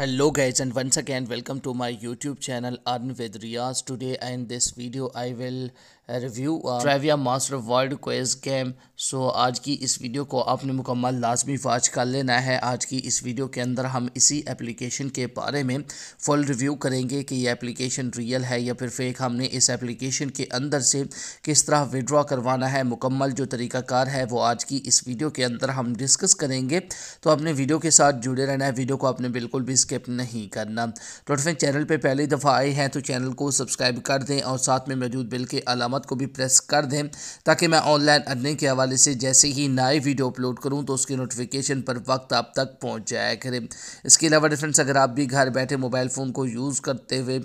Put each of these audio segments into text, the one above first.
hello guys and once again welcome to my YouTube channel earn with Riyaz today and this video I will review Trivia Master World Quiz game so आज की इस video को आपने मुकम्मल लाजमी watch कर लेना है आज की इस वीडियो के अंदर हम इसी एप्लीकेशन के बारे में फुल रिव्यू करेंगे कि ये एप्लीकेशन रियल है या फिर फेक हमने इस एप्लीकेशन के अंदर से किस तरह विड्रॉ करवाना है मुकम्मल जो तरीकाकार है वो आज की इस वीडियो के अंदर हम डिस्कस करेंगे तो अपने वीडियो के साथ जुड़े रहना है वीडियो को आपने बिल्कुल भी स्किप नहीं करना डॉटफेंग चैनल पर पहली दफ़ा आए हैं तो चैनल को सब्सक्राइब कर दें और साथ में मौजूद बिल के अलामत को भी प्रेस कर दें ताकि मैं ऑनलाइन अर्निंग के हवाले से जैसे ही नए वीडियो अपलोड करूँ तो उसकी नोटिफिकेशन पर वक्त आप तक पहुँच जाया करें इसके अलावा डिफ्रेंड्स अगर आप भी घर बैठे मोबाइल फ़ोन को यूज़ करते हुए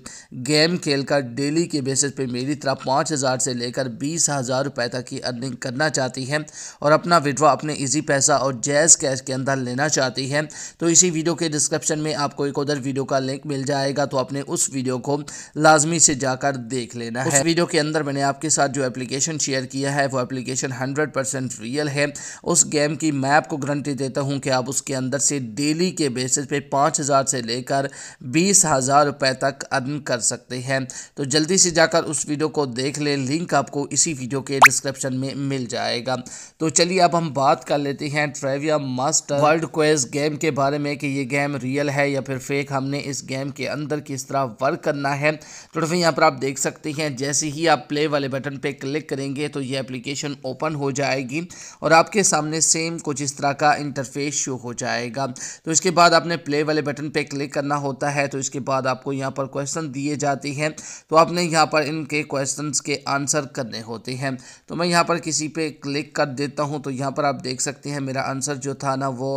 गेम खेल कर डेली के बेसिस पर मेरी तरह पाँच हज़ार से लेकर बीस हज़ार रुपये तक की अर्निंग करना चाहती है और अपना विड्रॉ अपने इजी पैसा और जैज़ कैश के अंदर लेना चाहती है तो इसी वीडियो के डिस्क्रिप्शन में आप आपको एक उधर वीडियो का लिंक मिल जाएगा तो आपने उस वीडियो को लाजमी से जाकर देख लेना है वीडियो के अंदर मैंने आपके साथ जो एप्लीकेशन शेयर किया है वो एप्लीकेशन हंड्रेड परसेंट रियल है उस गेम की मैं आपको गारंटी देता हूँ कि आप उसके अंदर से डेली के बेसिस पे पाँच से लेकर बीस रुपए तक अर्न कर सकते हैं तो जल्दी से जाकर उस वीडियो को देख लें लिंक आपको इसी वीडियो के डिस्क्रिप्शन में मिल जाएगा तो चलिए अब हम बात कर लेते हैं Trivia Master World Quiz game के बारे में कि ये गेम रियल है या फिर फेक हमने इस गेम के अंदर किस तरह वर्क करना है तो फिर यहाँ पर आप देख सकते हैं जैसे ही आप प्ले वाले बटन पर क्लिक करेंगे तो ये एप्लीकेशन ओपन हो जाएगी और आपके सामने सेम कुछ इस तरह का इंटरफेस शो हो जाएगा तो इसके बाद आपने प्ले वाले बटन पर क्लिक करना होता है तो इसके बाद आपको यहाँ पर क्वेश्चन दिए जाते हैं तो आपने यहाँ पर इनके क्वेश्चन के आंसर करने होते हैं तो मैं यहाँ पर किसी पे क्लिक कर देता हूँ तो यहाँ पर आप देख सकते हैं मेरा आंसर जो था ना वो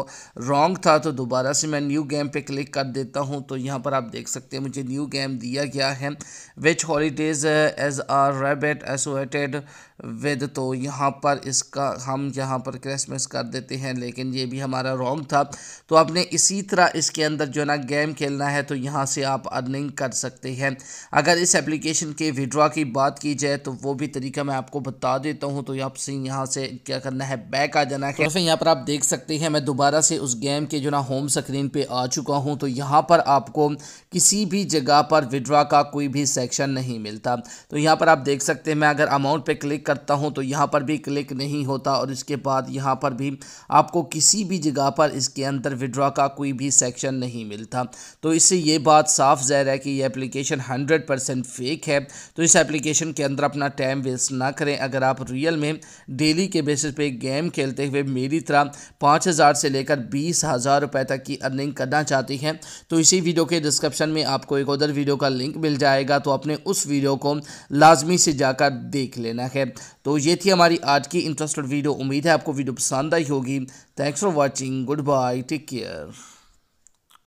रॉन्ग था तो दोबारा से मैं न्यू गेम पे क्लिक क्लिक कर देता हूँ तो यहाँ पर आप देख सकते हैं मुझे न्यू गेम दिया गया है which holidays as are rebate associated with तो यहाँ पर इसका हम यहाँ पर क्रिसमस कर देते हैं लेकिन ये भी हमारा रॉन्ग था तो आपने इसी तरह इसके अंदर जो ना गेम खेलना है तो यहाँ से आप अर्निंग कर सकते हैं अगर इस एप्लीकेशन के विड्रॉ की बात की जाए तो वो भी तरीका मैं आपको बता देता हूँ तो आपसे यहाँ से क्या करना है बैक आ जाना है तो यहाँ पर आप देख सकते हैं मैं दोबारा से उस गेम के जो ना होम स्क्रीन पर आ चुका हूँ तो यहाँ पर आपको किसी भी जगह पर विड्रा का कोई भी सेक्शन नहीं मिलता तो यहाँ पर आप देख सकते हैं मैं अगर अमाउंट पर क्लिक करता हूँ तो यहाँ पर भी क्लिक नहीं होता और इसके बाद यहाँ पर भी आपको किसी भी जगह पर इसके अंदर विड्रा का कोई भी सेक्शन नहीं मिलता तो इससे ये बात साफ जहर है कि यह एप्लीकेशन हंड्रेड परसेंट फेक है तो इस एप्लीकेशन के अंदर अपना टाइम वेस्ट ना करें अगर आप रियल में डेली के बेसिस पे गेम खेलते हुए मेरी तरह पाँच हज़ार से लेकर बीस हज़ार रुपये तक की अर्निंग करना चाहती हैं है तो इसी वीडियो के डिस्क्रिप्शन में आपको एक उधर वीडियो का लिंक मिल जाएगा तो आपने उस वीडियो को लाजमी से जाकर देख लेना है तो ये थी हमारी आज की इंटरेस्टेड वीडियो उम्मीद है आपको वीडियो पसंद आई होगी thanks for watching good bye take care